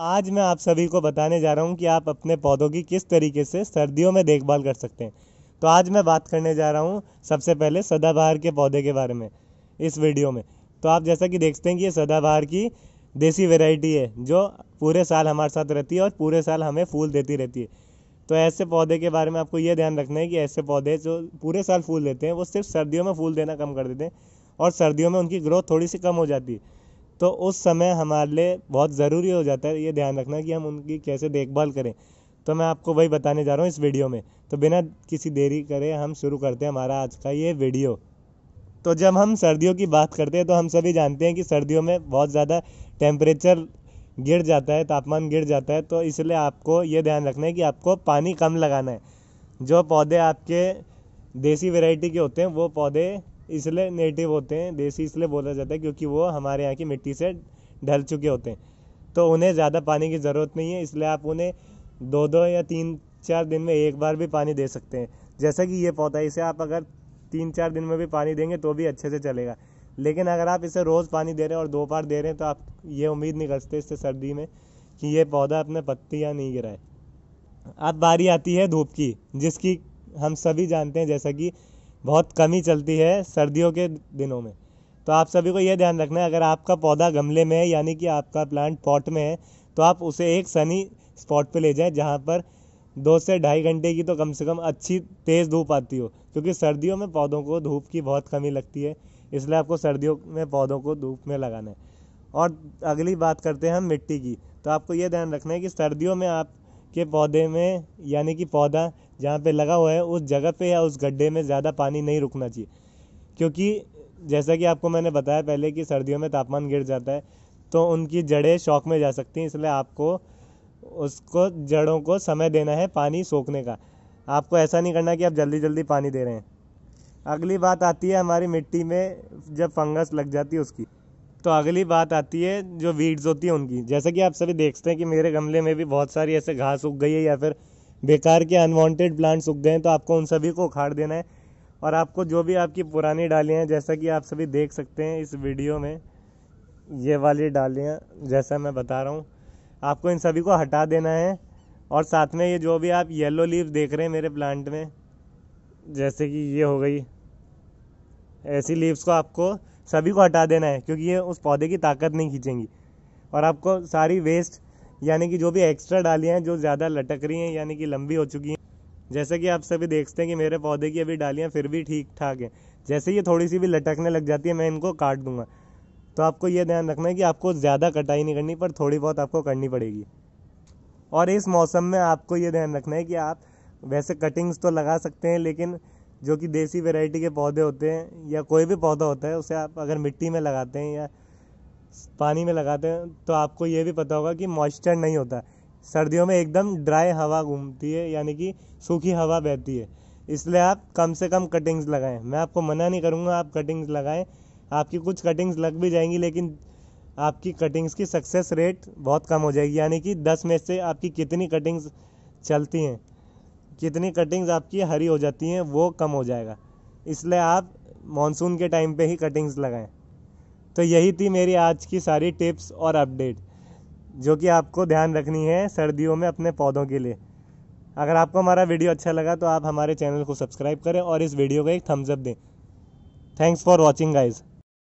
आज मैं आप सभी को बताने जा रहा हूँ कि आप अपने पौधों की किस तरीके से सर्दियों में देखभाल कर सकते हैं तो आज मैं बात करने जा रहा हूँ सबसे पहले सदाबहार के पौधे के बारे में इस वीडियो में तो आप जैसा कि देखते हैं कि ये सदाबहार की देसी वेराइटी है जो पूरे साल हमारे साथ रहती है और पूरे साल हमें फूल देती रहती है तो ऐसे पौधे के बारे में आपको ये ध्यान रखना है कि ऐसे पौधे जो पूरे साल फूल देते हैं वो सिर्फ सर्दियों में फूल देना कम कर देते हैं और सर्दियों में उनकी ग्रोथ थोड़ी सी कम हो जाती है तो उस समय हमारे लिए बहुत ज़रूरी हो जाता है ये ध्यान रखना कि हम उनकी कैसे देखभाल करें तो मैं आपको वही बताने जा रहा हूँ इस वीडियो में तो बिना किसी देरी करे हम शुरू करते हैं हमारा आज का ये वीडियो तो जब हम सर्दियों की बात करते हैं तो हम सभी जानते हैं कि सर्दियों में बहुत ज़्यादा टेम्परेचर गिर जाता है तापमान गिर जाता है तो इसलिए आपको ये ध्यान रखना है कि आपको पानी कम लगाना है जो पौधे आपके देसी वैरायटी के होते हैं वो पौधे इसलिए नेटिव होते हैं देसी इसलिए बोला जाता है क्योंकि वो हमारे यहाँ की मिट्टी से ढल चुके होते हैं तो उन्हें ज़्यादा पानी की ज़रूरत नहीं है इसलिए आप उन्हें दो दो या तीन चार दिन में एक बार भी पानी दे सकते हैं जैसा कि ये पौधा इसे आप अगर तीन चार दिन में भी पानी देंगे तो भी अच्छे से चलेगा लेकिन अगर आप इसे रोज़ पानी दे रहे हैं और दो बार दे रहे हैं तो आप ये उम्मीद नहीं कर सकते इससे सर्दी में कि ये पौधा अपने पत्तियाँ नहीं गिराए अब बारी आती है धूप की जिसकी हम सभी जानते हैं जैसा कि बहुत कम ही चलती है सर्दियों के दिनों में तो आप सभी को यह ध्यान रखना है अगर आपका पौधा गमले में है यानी कि आपका प्लांट पॉट में है तो आप उसे एक सनी स्पॉट पे ले जाएं जहाँ पर दो से ढाई घंटे की तो कम से कम अच्छी तेज़ धूप आती हो क्योंकि सर्दियों में पौधों को धूप की बहुत कमी लगती है इसलिए आपको सर्दियों में पौधों को धूप में लगाना है और अगली बात करते हैं हम मिट्टी की तो आपको ये ध्यान रखना है कि सर्दियों में आपके पौधे में यानी कि पौधा जहाँ पे लगा हुआ है उस जगह पे या उस गड्ढे में ज़्यादा पानी नहीं रुकना चाहिए क्योंकि जैसा कि आपको मैंने बताया पहले कि सर्दियों में तापमान गिर जाता है तो उनकी जड़ें शौक में जा सकती हैं इसलिए आपको उसको जड़ों को समय देना है पानी सोखने का आपको ऐसा नहीं करना कि आप जल्दी जल्दी पानी दे रहे हैं अगली बात आती है हमारी मिट्टी में जब फंगस लग जाती है उसकी तो अगली बात आती है जो वीड्स होती है उनकी जैसे कि आप सभी देखते हैं कि मेरे गमले में भी बहुत सारी ऐसे घास उग गई है या फिर बेकार के अनवांटेड प्लांट्स उग गए हैं तो आपको उन सभी को उखाड़ देना है और आपको जो भी आपकी पुरानी डालियाँ हैं जैसा कि आप सभी देख सकते हैं इस वीडियो में ये वाली डालियाँ जैसा मैं बता रहा हूँ आपको इन सभी को हटा देना है और साथ में ये जो भी आप येलो लीव देख रहे हैं मेरे प्लांट में जैसे कि ये हो गई ऐसी लीव्स को आपको सभी को हटा देना है क्योंकि ये उस पौधे की ताकत नहीं खींचेंगी और आपको सारी वेस्ट यानी कि जो भी एक्स्ट्रा डालियाँ हैं जो ज़्यादा लटक रही हैं यानी कि लंबी हो चुकी हैं जैसे कि आप सभी देखते हैं कि मेरे पौधे की अभी डालियाँ फिर भी ठीक ठाक हैं जैसे ये थोड़ी सी भी लटकने लग जाती है मैं इनको काट दूंगा तो आपको ये ध्यान रखना है कि आपको ज़्यादा कटाई नहीं करनी पर थोड़ी बहुत आपको करनी पड़ेगी और इस मौसम में आपको ये ध्यान रखना है कि आप वैसे कटिंग्स तो लगा सकते हैं लेकिन जो कि देसी वेराइटी के पौधे होते हैं या कोई भी पौधा होता है उसे आप अगर मिट्टी में लगाते हैं या पानी में लगाते हैं तो आपको ये भी पता होगा कि मॉइस्चर नहीं होता सर्दियों में एकदम ड्राई हवा घूमती है यानी कि सूखी हवा बहती है इसलिए आप कम से कम कटिंग्स लगाएं मैं आपको मना नहीं करूँगा आप कटिंग्स लगाएं आपकी कुछ कटिंग्स लग भी जाएंगी लेकिन आपकी कटिंग्स की सक्सेस रेट बहुत कम हो जाएगी यानी कि दस में से आपकी कितनी कटिंग्स चलती हैं कितनी कटिंग्स आपकी हरी हो जाती हैं वो कम हो जाएगा इसलिए आप मानसून के टाइम पे ही कटिंग्स लगाएं तो यही थी मेरी आज की सारी टिप्स और अपडेट जो कि आपको ध्यान रखनी है सर्दियों में अपने पौधों के लिए अगर आपको हमारा वीडियो अच्छा लगा तो आप हमारे चैनल को सब्सक्राइब करें और इस वीडियो को एक थम्सअप दें थैंक्स फॉर वॉचिंग गाइज़